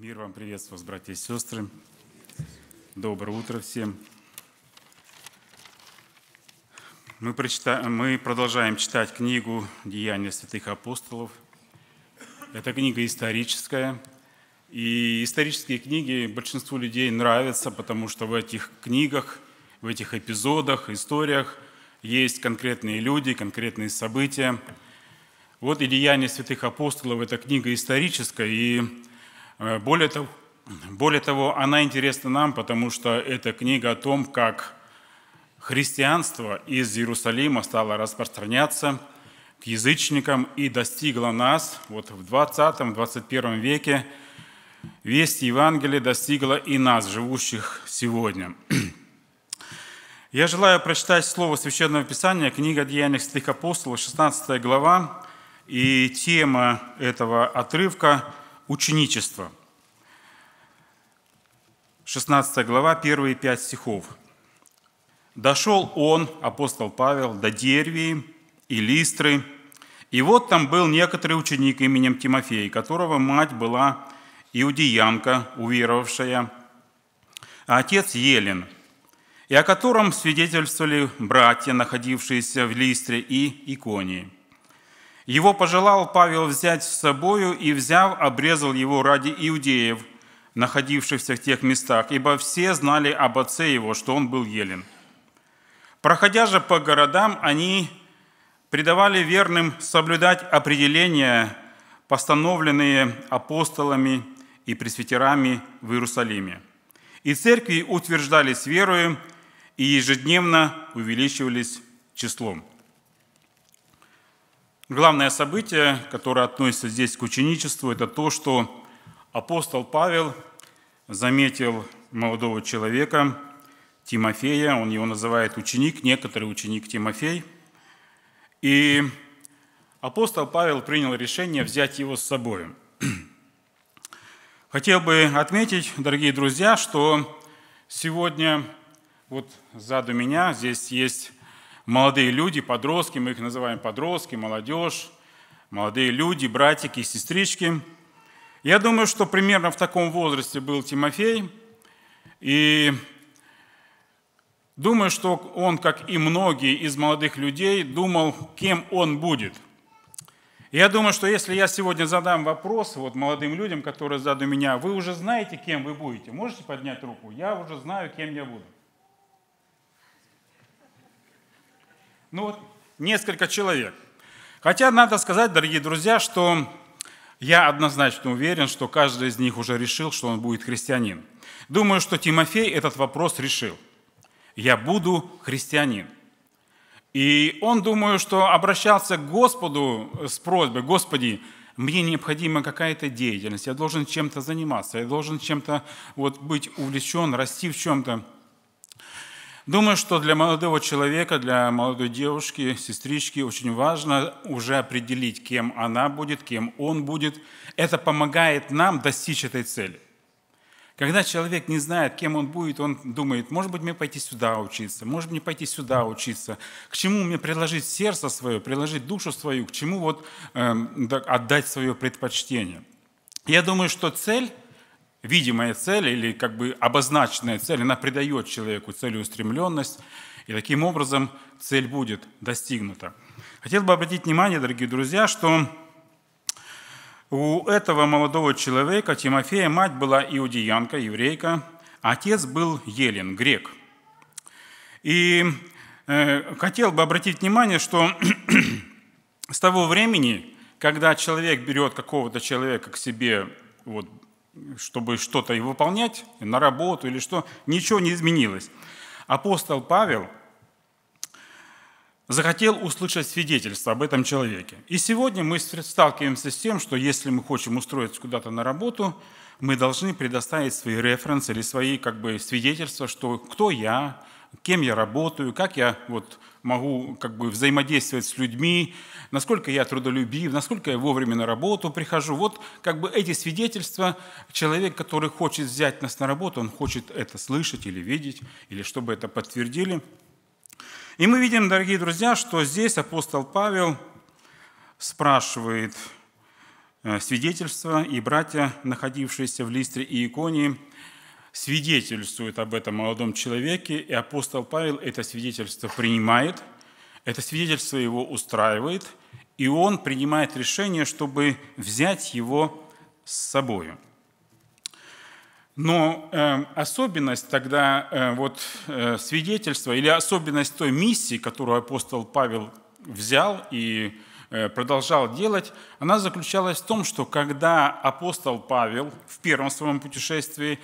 Мир вам приветствую, братья и сестры. Доброе утро всем. Мы, прочитаем, мы продолжаем читать книгу «Деяния святых апостолов». Это книга историческая. И исторические книги большинству людей нравятся, потому что в этих книгах, в этих эпизодах, историях есть конкретные люди, конкретные события. Вот и «Деяния святых апостолов» – это книга историческая, и Э, более того, более того, она интересна нам, потому что это книга о том, как христианство из Иерусалима стало распространяться к язычникам и достигло нас вот в 20-21 веке. Весть Евангелия достигла и нас, живущих сегодня. Я желаю прочитать слово Священного Писания, книга «Деяния святых апостолов», 16 глава, и тема этого отрывка – ученичество – 16 глава, первые пять стихов. «Дошел он, апостол Павел, до Дервии и Листры, и вот там был некоторый ученик именем Тимофей, которого мать была иудеянка, уверовавшая, а отец Елен, и о котором свидетельствовали братья, находившиеся в Листре и Иконии. Его пожелал Павел взять с собою, и, взяв, обрезал его ради иудеев – находившихся в тех местах, ибо все знали об отце его, что он был елен. Проходя же по городам, они придавали верным соблюдать определения, постановленные апостолами и пресвитерами в Иерусалиме. И церкви утверждались верою и ежедневно увеличивались числом. Главное событие, которое относится здесь к ученичеству, это то, что апостол Павел заметил молодого человека, Тимофея, он его называет ученик, некоторый ученик Тимофей. И апостол Павел принял решение взять его с собой. Хотел бы отметить, дорогие друзья, что сегодня вот сзаду меня здесь есть молодые люди, подростки, мы их называем подростки, молодежь, молодые люди, братики, сестрички – я думаю, что примерно в таком возрасте был Тимофей, и думаю, что он, как и многие из молодых людей, думал, кем он будет. Я думаю, что если я сегодня задам вопрос вот молодым людям, которые заду меня, вы уже знаете, кем вы будете. Можете поднять руку? Я уже знаю, кем я буду. Ну вот, несколько человек. Хотя надо сказать, дорогие друзья, что я однозначно уверен, что каждый из них уже решил, что он будет христианин. Думаю, что Тимофей этот вопрос решил. Я буду христианин. И он, думаю, что обращался к Господу с просьбой, «Господи, мне необходима какая-то деятельность, я должен чем-то заниматься, я должен чем-то вот, быть увлечен, расти в чем-то». Думаю, что для молодого человека, для молодой девушки, сестрички очень важно уже определить, кем она будет, кем он будет. Это помогает нам достичь этой цели. Когда человек не знает, кем он будет, он думает, может быть, мне пойти сюда учиться, может мне пойти сюда учиться, к чему мне приложить сердце свое, приложить душу свою, к чему вот э, отдать свое предпочтение. Я думаю, что цель видимая цель или как бы обозначенная цель, она придает человеку целеустремленность, и таким образом цель будет достигнута. Хотел бы обратить внимание, дорогие друзья, что у этого молодого человека, Тимофея, мать была иудеянка, еврейка, а отец был елен, грек. И э, хотел бы обратить внимание, что с того времени, когда человек берет какого-то человека к себе вот, чтобы что-то и выполнять, на работу или что, ничего не изменилось. Апостол Павел захотел услышать свидетельство об этом человеке. И сегодня мы сталкиваемся с тем, что если мы хотим устроиться куда-то на работу, мы должны предоставить свои референсы или свои как бы, свидетельства, что кто я, кем я работаю, как я вот могу как бы взаимодействовать с людьми, насколько я трудолюбив, насколько я вовремя на работу прихожу. Вот как бы эти свидетельства человек, который хочет взять нас на работу, он хочет это слышать или видеть, или чтобы это подтвердили. И мы видим, дорогие друзья, что здесь апостол Павел спрашивает э, свидетельства, и братья, находившиеся в Листре и Иконии – свидетельствует об этом молодом человеке, и апостол Павел это свидетельство принимает, это свидетельство его устраивает, и он принимает решение, чтобы взять его с собою. Но э, особенность тогда э, вот, э, свидетельства или особенность той миссии, которую апостол Павел взял и э, продолжал делать, она заключалась в том, что когда апостол Павел в первом своем путешествии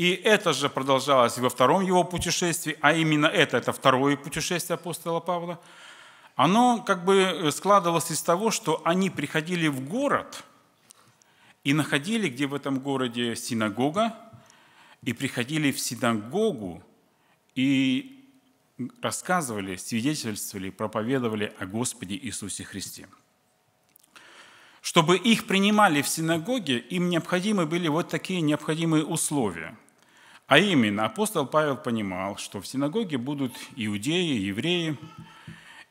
и это же продолжалось во втором его путешествии, а именно это, это второе путешествие апостола Павла, оно как бы э, складывалось из того, что они приходили в город и находили, где в этом городе синагога, и приходили в синагогу и рассказывали, свидетельствовали, проповедовали о Господе Иисусе Христе. Чтобы их принимали в синагоге, им необходимы были вот такие необходимые условия – а именно, апостол Павел понимал, что в синагоге будут иудеи, евреи,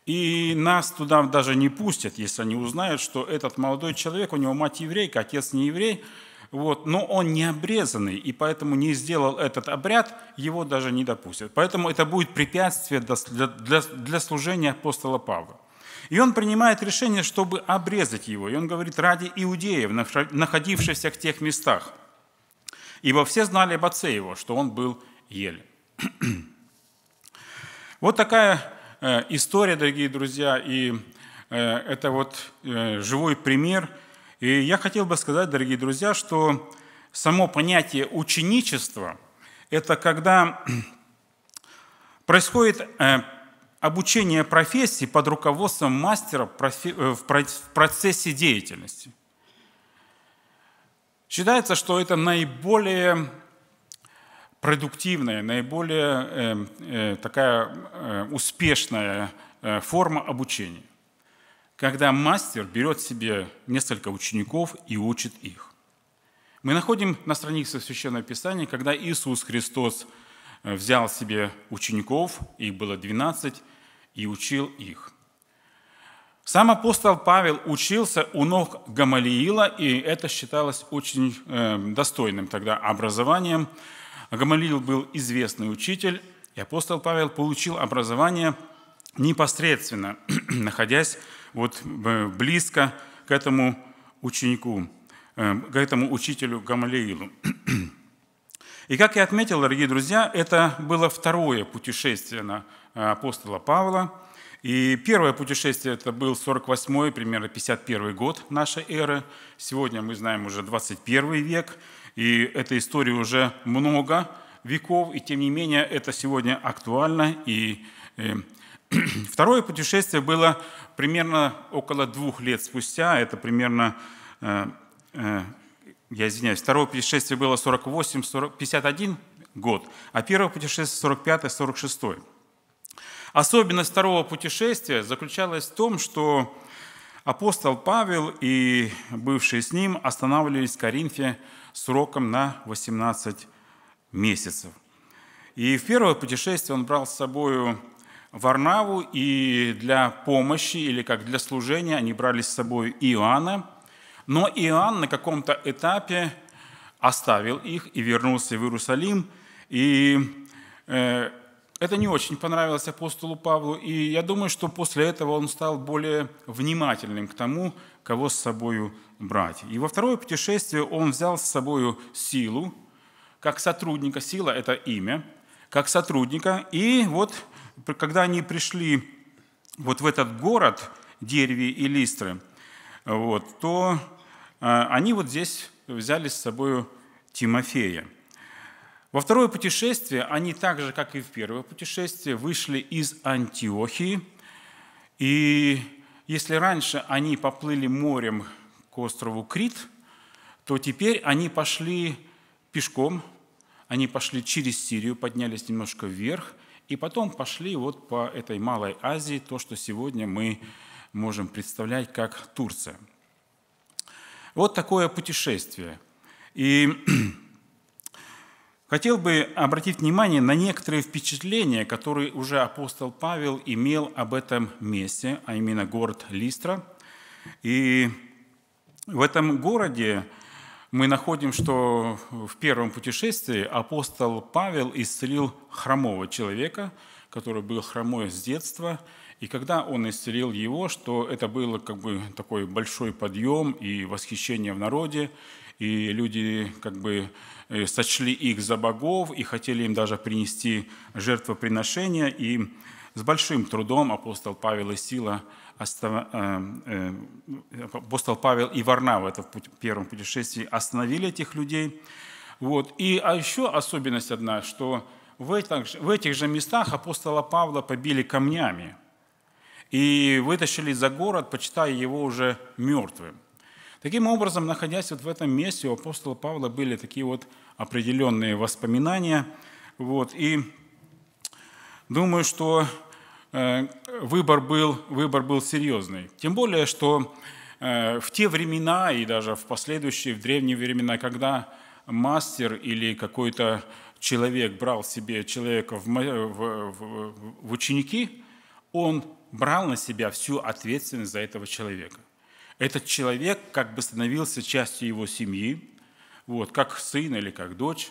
и нас туда даже не пустят, если они узнают, что этот молодой человек, у него мать еврейка, отец не еврей, вот, но он не обрезанный, и поэтому не сделал этот обряд, его даже не допустят. Поэтому это будет препятствие для, для, для служения апостола Павла. И он принимает решение, чтобы обрезать его. И он говорит, ради иудеев, находившихся в тех местах – Ибо все знали об отце его, что он был еле. Вот такая э, история, дорогие друзья, и э, это вот э, живой пример. И я хотел бы сказать, дорогие друзья, что само понятие ученичества – это когда происходит обучение профессии под руководством мастера в процессе деятельности. Считается, что это наиболее продуктивная, наиболее э, э, такая э, успешная э, форма обучения, когда мастер берет себе несколько учеников и учит их. Мы находим на странице Священного Писания, когда Иисус Христос э, взял себе учеников, их было 12, и учил их – сам апостол Павел учился у ног Гамалиила, и это считалось очень э, достойным тогда образованием. Гамалиил был известный учитель, и апостол Павел получил образование непосредственно, находясь вот близко к этому ученику, э, к этому учителю Гамалиилу. И как я отметил, дорогие друзья, это было второе путешествие на э, апостола Павла – и первое путешествие это был 48 примерно 51 год нашей эры. Сегодня мы знаем уже 21 век, и этой истории уже много веков, и тем не менее это сегодня актуально. И, и эм, второе путешествие было примерно около двух лет спустя, это примерно, э, э, я извиняюсь, второе путешествие было 48-51 год, а первое путешествие 45-46. Особенность второго путешествия заключалась в том, что апостол Павел и бывшие с ним останавливались в Коринфе сроком на 18 месяцев. И в первое путешествие он брал с собой Варнаву, и для помощи или как для служения они брали с собой Иоанна. Но Иоанн на каком-то этапе оставил их и вернулся в Иерусалим. И э, это не очень понравилось апостолу Павлу, и я думаю, что после этого он стал более внимательным к тому, кого с собою брать. И во второе путешествие он взял с собою силу, как сотрудника, сила – это имя, как сотрудника. И вот когда они пришли вот в этот город Дерви и Листры, вот, то а, они вот здесь взяли с собой Тимофея – во второе путешествие они так же, как и в первое путешествие, вышли из Антиохии. И если раньше они поплыли морем к острову Крит, то теперь они пошли пешком, они пошли через Сирию, поднялись немножко вверх, и потом пошли вот по этой Малой Азии, то, что сегодня мы можем представлять как Турция. Вот такое путешествие. И Хотел бы обратить внимание на некоторые впечатления, которые уже апостол Павел имел об этом месте, а именно город Листра. И в этом городе мы находим, что в первом путешествии апостол Павел исцелил хромого человека, который был хромой с детства, и когда он исцелил его, что это было как бы такой большой подъем и восхищение в народе, и люди как бы э, сочли их за богов и хотели им даже принести жертвоприношения. И с большим трудом апостол Павел и Сила э, э, апостол Павел и Варнава это в первом путешествии остановили этих людей. Вот. И а еще особенность одна, что в этих, в этих же местах апостола Павла побили камнями и вытащили за город, почитая его уже мертвым. Таким образом, находясь вот в этом месте, у апостола Павла были такие вот определенные воспоминания. Вот, и думаю, что э, выбор был, выбор был серьезный. Тем более, что э, в те времена и даже в последующие, в древние времена, когда мастер или какой-то человек брал себе человека в, в, в, в ученики, он брал на себя всю ответственность за этого человека этот человек как бы становился частью его семьи, вот, как сын или как дочь.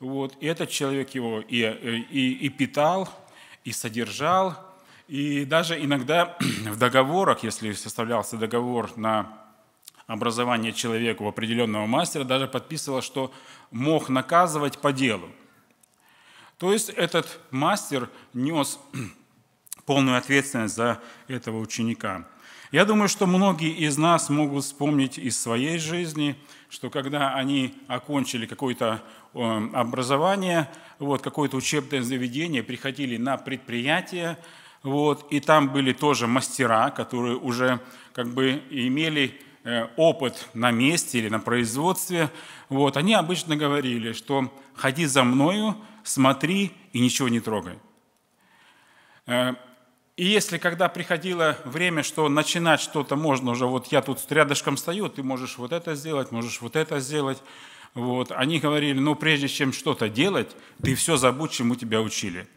Вот. И этот человек его и, э, и, и питал, и содержал, и даже иногда в договорах, если составлялся договор на образование человека у определенного мастера, даже подписывал, что мог наказывать по делу. То есть этот мастер нес полную ответственность за этого ученика. Я думаю, что многие из нас могут вспомнить из своей жизни, что когда они окончили какое-то эм, образование, вот, какое-то учебное заведение, приходили на предприятие, вот, и там были тоже мастера, которые уже как бы имели э, опыт на месте или на производстве, вот, они обычно говорили, что «ходи за мною, смотри и ничего не трогай». Э, и если когда приходило время, что начинать что-то можно уже, вот я тут рядышком стою, ты можешь вот это сделать, можешь вот это сделать, вот, они говорили, ну прежде чем что-то делать, ты все забудь, чему тебя учили.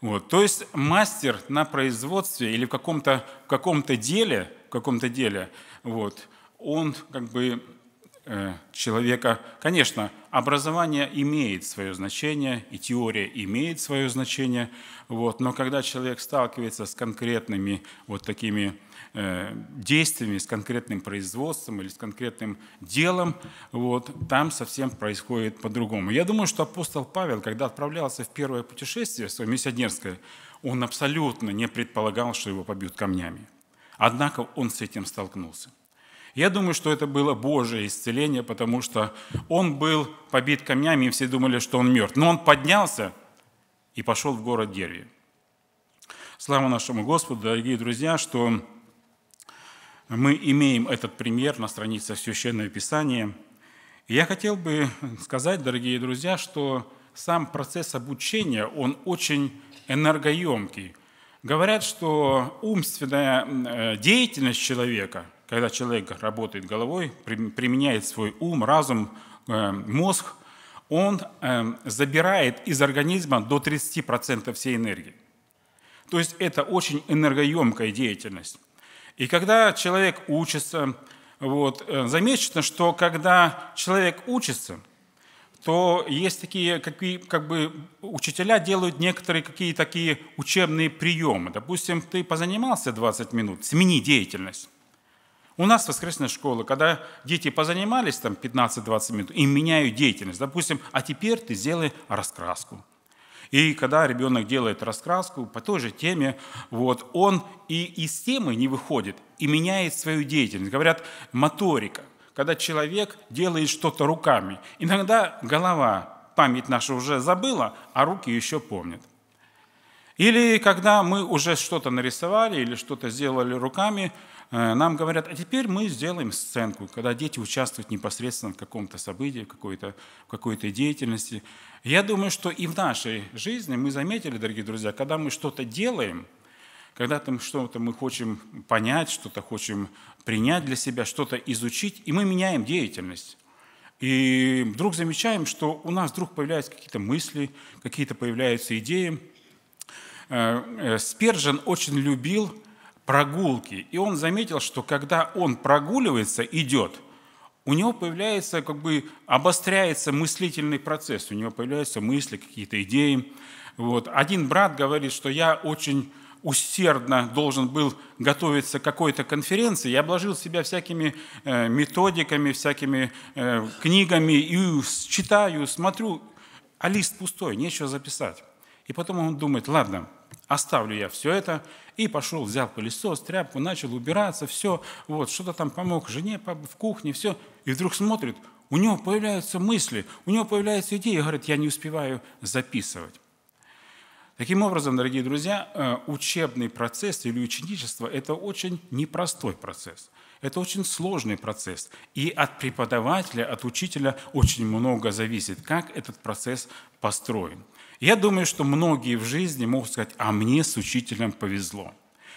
Вот, то есть мастер на производстве или в каком-то каком деле, в каком-то деле, вот, он как бы Э, человека. Конечно, образование имеет свое значение, и теория имеет свое значение, вот, но когда человек сталкивается с конкретными вот такими э, действиями, с конкретным производством или с конкретным делом, вот, там совсем происходит по-другому. Я думаю, что апостол Павел, когда отправлялся в первое путешествие свое миссионерское, он абсолютно не предполагал, что его побьют камнями. Однако он с этим столкнулся. Я думаю, что это было Божье исцеление, потому что он был побит камнями, и все думали, что он мертв. Но он поднялся и пошел в город Дерви. Слава нашему Господу, дорогие друзья, что мы имеем этот пример на страницах Священного Писания. я хотел бы сказать, дорогие друзья, что сам процесс обучения, он очень энергоемкий. Говорят, что умственная э, деятельность человека – когда человек работает головой, применяет свой ум, разум, э, мозг, он э, забирает из организма до 30% всей энергии. То есть это очень энергоемкая деятельность. И когда человек учится, вот, э, замечено, что когда человек учится, то есть такие, какие, как бы учителя делают некоторые какие то такие учебные приемы. Допустим, ты позанимался 20 минут, смени деятельность. У нас воскресная школа, когда дети позанимались там 15-20 минут и меняют деятельность. Допустим, а теперь ты сделай раскраску. И когда ребенок делает раскраску по той же теме, вот, он и из темы не выходит, и меняет свою деятельность. Говорят, моторика, когда человек делает что-то руками. Иногда голова, память наша уже забыла, а руки еще помнят. Или когда мы уже что-то нарисовали или что-то сделали руками, э, нам говорят, а теперь мы сделаем сценку, когда дети участвуют непосредственно в каком-то событии, в какой-то, какой-то деятельности. Я думаю, что и в нашей жизни мы заметили, дорогие друзья, когда мы что-то делаем, когда там что-то мы хотим понять, что-то хотим принять для себя, что-то изучить, и мы меняем деятельность. И вдруг замечаем, что у нас вдруг появляются какие-то мысли, какие-то появляются идеи – Э, э, Спержин очень любил прогулки, и он заметил, что когда он прогуливается, идет, у него появляется, как бы обостряется мыслительный процесс, у него появляются мысли, какие-то идеи. Вот. Один брат говорит, что я очень усердно должен был готовиться к какой-то конференции, я обложил себя всякими э, методиками, всякими книгами, и читаю, смотрю, а лист пустой, нечего записать. И потом он думает, ладно, Оставлю я все это и пошел, взял пылесос, тряпку, начал убираться, все, вот, что-то там помог жене в кухне, все. И вдруг смотрит, у него появляются мысли, у него появляются идеи, говорит, я не успеваю записывать. Таким образом, дорогие друзья, э, учебный процесс или ученичество – это очень непростой процесс. Это очень сложный процесс. И от преподавателя, от учителя очень много зависит, как этот процесс построен. Я думаю, что многие в жизни могут сказать, а мне с учителем повезло.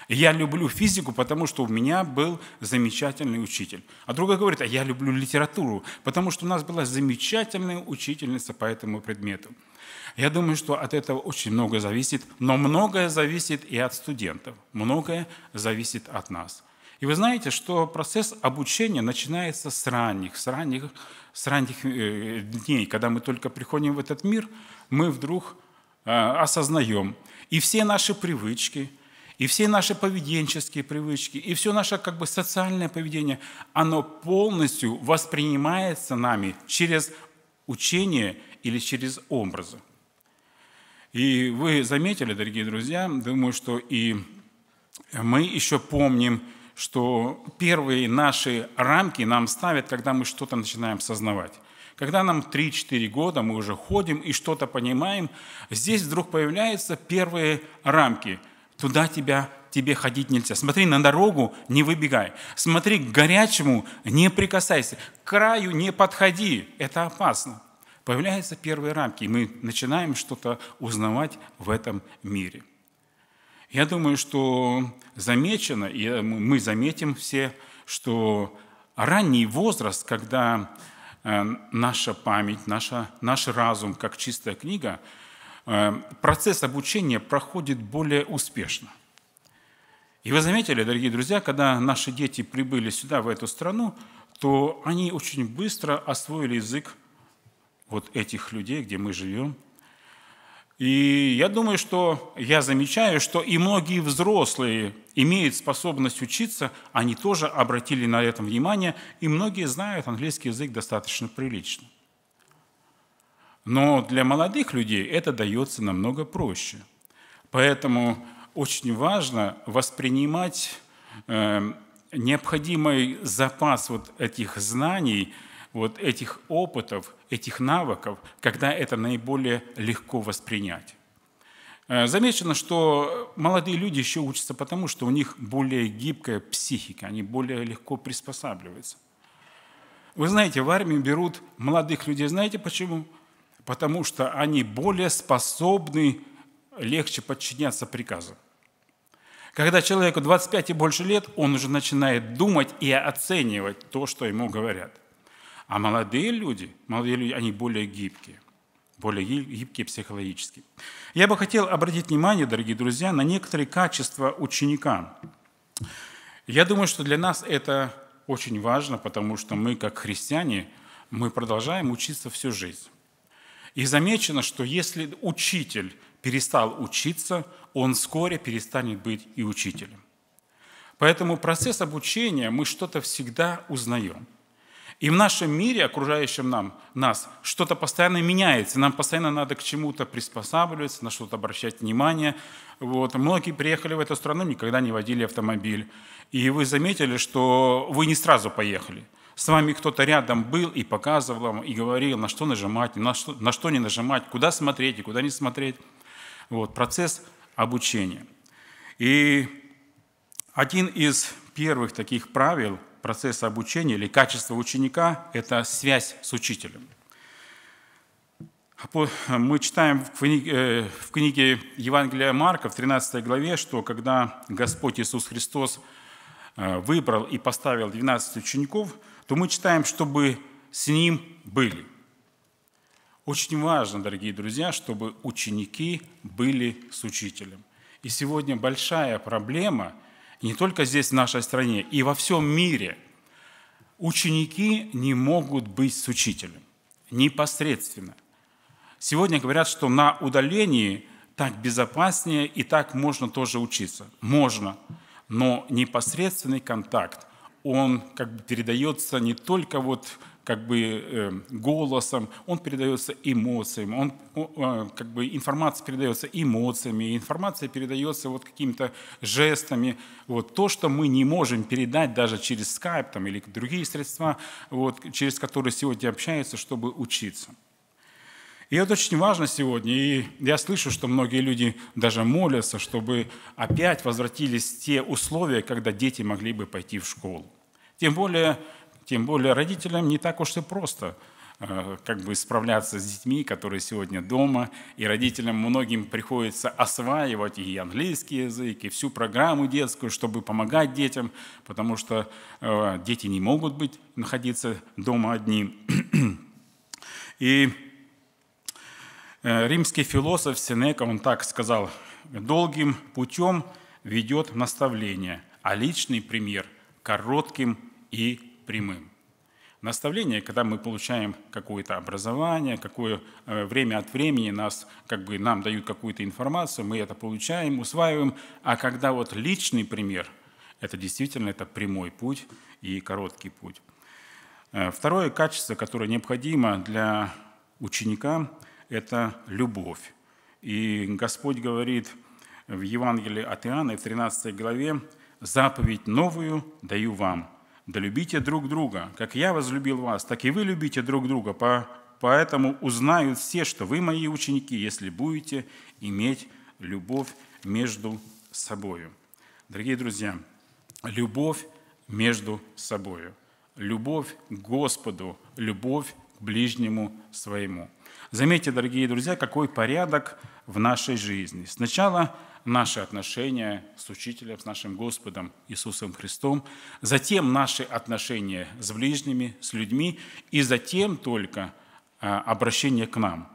Я люблю физику, потому что у меня был замечательный учитель. А другой говорит, а я люблю литературу, потому что у нас была замечательная учительница по этому предмету. Я думаю, что от этого очень много зависит, но многое зависит и от студентов, многое зависит от нас. И вы знаете, что процесс обучения начинается с ранних, с ранних, с ранних э, дней, когда мы только приходим в этот мир – мы вдруг э, осознаем. И все наши привычки, и все наши поведенческие привычки, и все наше как бы социальное поведение, оно полностью воспринимается нами через учение или через образы. И вы заметили, дорогие друзья, думаю, что и мы еще помним, что первые наши рамки нам ставят, когда мы что-то начинаем сознавать. Когда нам 3-4 года, мы уже ходим и что-то понимаем, здесь вдруг появляются первые рамки. Туда тебя тебе ходить нельзя. Смотри на дорогу, не выбегай. Смотри к горячему, не прикасайся. К краю не подходи, это опасно. Появляются первые рамки, и мы начинаем что-то узнавать в этом мире. Я думаю, что замечено, и мы заметим все, что ранний возраст, когда Э, наша память, наша, наш разум, как чистая книга, э, процесс обучения проходит более успешно. И вы заметили, дорогие друзья, когда наши дети прибыли сюда, в эту страну, то они очень быстро освоили язык вот этих людей, где мы живем, и я думаю, что я замечаю, что и многие взрослые имеют способность учиться, они тоже обратили на это внимание, и многие знают английский язык достаточно прилично. Но для молодых людей это дается намного проще. Поэтому очень важно воспринимать э, необходимый запас вот этих знаний – вот этих опытов, этих навыков, когда это наиболее легко воспринять. Э, замечено, что молодые люди еще учатся потому, что у них более гибкая психика, они более легко приспосабливаются. Вы знаете, в армию берут молодых людей, знаете почему? Потому что они более способны легче подчиняться приказу. Когда человеку 25 и больше лет, он уже начинает думать и оценивать то, что ему говорят. А молодые люди, молодые люди, они более гибкие, более гибкие психологически. Я бы хотел обратить внимание, дорогие друзья, на некоторые качества ученика. Я думаю, что для нас это очень важно, потому что мы, как христиане, мы продолжаем учиться всю жизнь. И замечено, что если учитель перестал учиться, он вскоре перестанет быть и учителем. Поэтому процесс обучения мы что-то всегда узнаем. И в нашем мире, окружающем нам, нас, что-то постоянно меняется, нам постоянно надо к чему-то приспосабливаться, на что-то обращать внимание. Вот. Многие приехали в эту страну, никогда не водили автомобиль. И вы заметили, что вы не сразу поехали. С вами кто-то рядом был и показывал вам, и говорил, на что нажимать, на что, на что не нажимать, куда смотреть и куда не смотреть. Вот. Процесс обучения. И один из первых таких правил – процесса обучения или качество ученика – это связь с учителем. А мы читаем в книге, э, в книге Евангелия Марка в 13 главе, что когда Господь Иисус Христос э, выбрал и поставил 12 учеников, то мы читаем, чтобы с Ним были. Очень важно, дорогие друзья, чтобы ученики были с учителем. И сегодня большая проблема – не только здесь, в нашей стране, и во всем мире ученики не могут быть с учителем непосредственно. Сегодня говорят, что на удалении так безопаснее и так можно тоже учиться. Можно, но непосредственный контакт, он как бы передается не только вот как бы э, голосом, он передается эмоциями, он, а, как бы информация передается эмоциями, информация передается вот какими-то жестами. Вот то, что мы не можем передать даже через скайп там, или другие средства, вот, через которые сегодня общаются, чтобы учиться. И это очень важно сегодня. И я слышу, что многие люди даже молятся, чтобы опять возвратились те условия, когда дети могли бы пойти в школу. Тем более тем более родителям не так уж и просто э, как бы справляться с детьми, которые сегодня дома, и родителям многим приходится осваивать и английский язык, и всю программу детскую, чтобы помогать детям, потому что э, дети не могут быть находиться дома одни. И э, римский философ Сенека, он так сказал, «Долгим путем ведет наставление, а личный пример – коротким и прямым. Наставление, когда мы получаем какое-то образование, какое э, время от времени нас, как бы нам дают какую-то информацию, мы это получаем, усваиваем. А когда вот личный пример, это действительно это прямой путь и короткий путь. Э, второе качество, которое необходимо для ученика, это любовь. И Господь говорит в Евангелии от Иоанна, в 13 главе, «Заповедь новую даю вам, да любите друг друга, как я возлюбил вас, так и вы любите друг друга. поэтому узнают все, что вы мои ученики, если будете иметь любовь между собою. Дорогие друзья, любовь между собою, любовь к Господу, любовь к ближнему своему. Заметьте, дорогие друзья, какой порядок в нашей жизни. Сначала наши отношения с Учителем, с нашим Господом Иисусом Христом, затем наши отношения с ближними, с людьми, и затем только а, обращение к нам.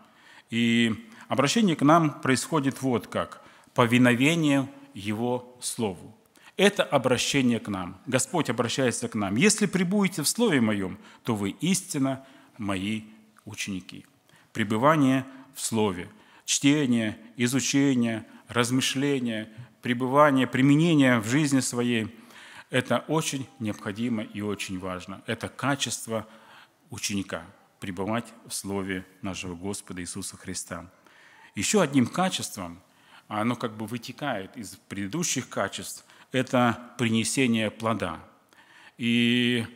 И обращение к нам происходит вот как – повиновение Его Слову. Это обращение к нам. Господь обращается к нам. «Если прибудете в Слове Моем, то вы истинно Мои ученики». Пребывание в Слове, чтение, изучение – размышления, пребывания, применения в жизни своей, это очень необходимо и очень важно. Это качество ученика – пребывать в Слове нашего Господа Иисуса Христа. Еще одним качеством, а оно как бы вытекает из предыдущих качеств, это принесение плода. И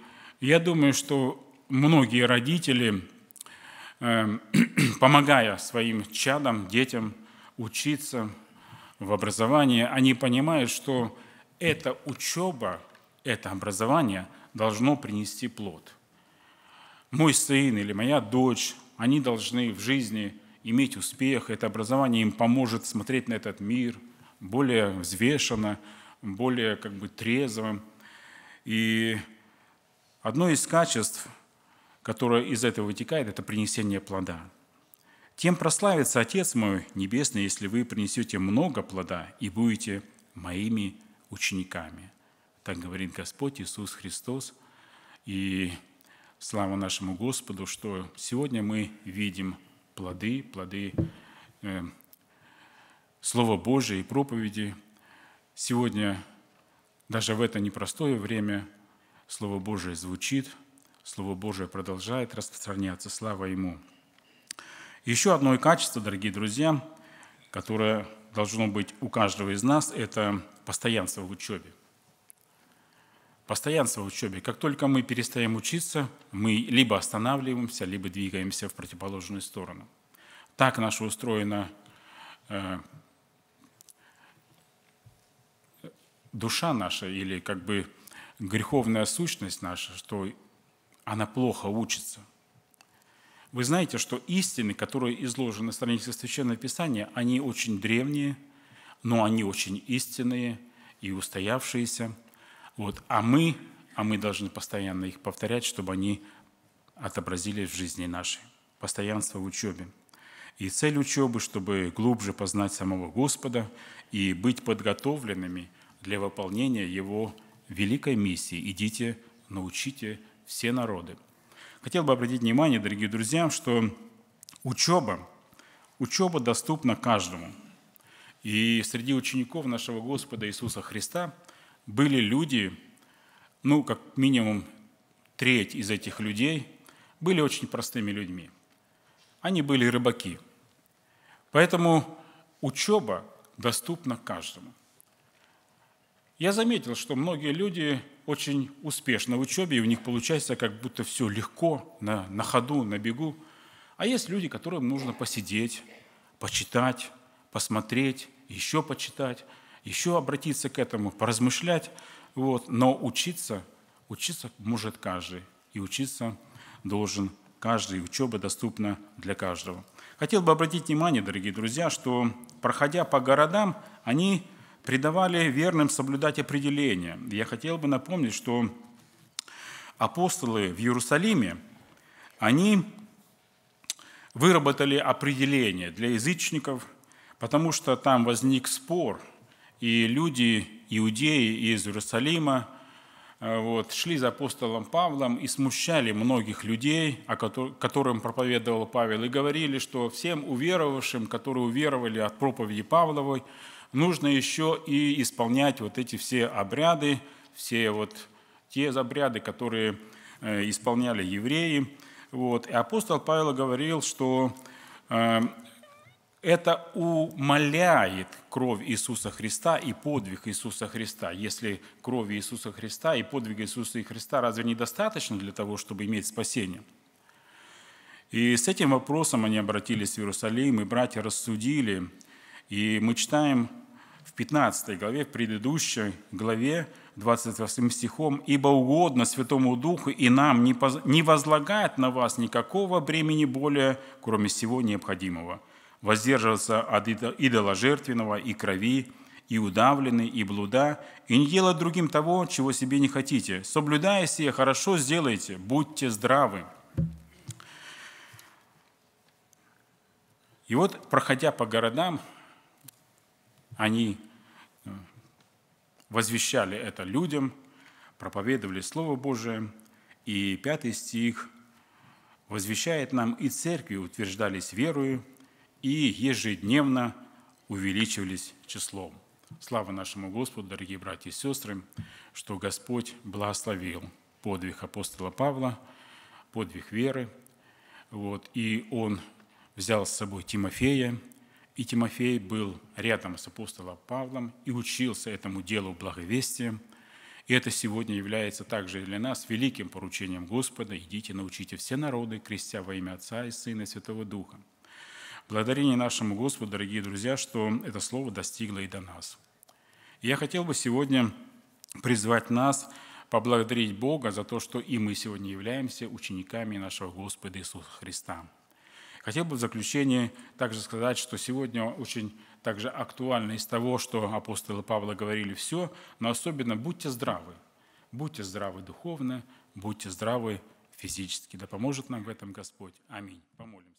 я думаю, что многие родители, эм, помогая своим чадам, детям учиться – в образование они понимают, что эта учеба, это образование должно принести плод. Мой сын или моя дочь, они должны в жизни иметь успех, это образование им поможет смотреть на этот мир более взвешенно, более как бы трезвым. И одно из качеств, которое из этого вытекает, это принесение плода – тем прославится Отец мой Небесный, если вы принесете много плода и будете моими учениками. Так говорит Господь Иисус Христос. И слава нашему Господу, что сегодня мы видим плоды, плоды э, Слова Божия и проповеди. Сегодня, даже в это непростое время, Слово Божие звучит, Слово Божие продолжает распространяться, слава Ему. Еще одно качество, дорогие друзья, которое должно быть у каждого из нас, это постоянство в учебе. Постоянство в учебе. Как только мы перестаем учиться, мы либо останавливаемся, либо двигаемся в противоположную сторону. Так наша устроена э, душа наша или как бы греховная сущность наша, что она плохо учится – вы знаете, что истины, которые изложены на страницах Священного Писания, они очень древние, но они очень истинные и устоявшиеся. Вот. А мы, а мы должны постоянно их повторять, чтобы они отобразились в жизни нашей. Постоянство в учебе. И цель учебы, чтобы глубже познать самого Господа и быть подготовленными для выполнения Его великой миссии. Идите, научите все народы. Хотел бы обратить внимание, дорогие друзья, что учеба, учеба доступна каждому. И среди учеников нашего Господа Иисуса Христа были люди, ну, как минимум треть из этих людей были очень простыми людьми. Они были рыбаки. Поэтому учеба доступна каждому – я заметил, что многие люди очень успешны в учебе, и у них получается как будто все легко, на, на ходу, на бегу. А есть люди, которым нужно посидеть, почитать, посмотреть, еще почитать, еще обратиться к этому, поразмышлять. Вот. Но учиться, учиться может каждый. И учиться должен каждый. и Учеба доступна для каждого. Хотел бы обратить внимание, дорогие друзья, что проходя по городам, они придавали верным соблюдать определения. Я хотел бы напомнить, что апостолы в Иерусалиме, они выработали определение для язычников, потому что там возник спор, и люди, иудеи из Иерусалима, э, вот, шли за апостолом Павлом и смущали многих людей, о которым проповедовал Павел, и говорили, что всем уверовавшим, которые уверовали от проповеди Павловой, нужно еще и исполнять вот эти все обряды, все вот те обряды, которые э, исполняли евреи. Вот. И апостол Павел говорил, что э, это умаляет кровь Иисуса Христа и подвиг Иисуса Христа. Если кровь Иисуса Христа и подвиг Иисуса Христа разве недостаточно для того, чтобы иметь спасение? И с этим вопросом они обратились в Иерусалим, и братья рассудили. И мы читаем в 15 главе, в предыдущей главе, 28 стихом, «Ибо угодно Святому Духу и нам не возлагает на вас никакого бремени более, кроме всего необходимого, воздерживаться от идола жертвенного и крови, и удавлены, и блуда, и не делать другим того, чего себе не хотите. Соблюдая сие, хорошо сделайте, будьте здравы». И вот, проходя по городам, они э, возвещали это людям, проповедовали Слово Божие. И пятый стих возвещает нам, и церкви утверждались верою, и ежедневно увеличивались числом. Слава нашему Господу, дорогие братья и сестры, что Господь благословил подвиг апостола Павла, подвиг веры. Вот, и он взял с собой Тимофея, и Тимофей был рядом с апостолом Павлом и учился этому делу благовестием. И это сегодня является также для нас великим поручением Господа. Идите, научите все народы, крестя во имя Отца и Сына и Святого Духа. Благодарение нашему Господу, дорогие друзья, что это слово достигло и до нас. я хотел бы сегодня призвать нас поблагодарить Бога за то, что и мы сегодня являемся учениками нашего Господа Иисуса Христа. Хотел бы в заключение также сказать, что сегодня очень также актуально из того, что апостолы Павла говорили все, но особенно будьте здравы. Будьте здравы духовно, будьте здравы физически. Да поможет нам в этом Господь. Аминь. Помолим.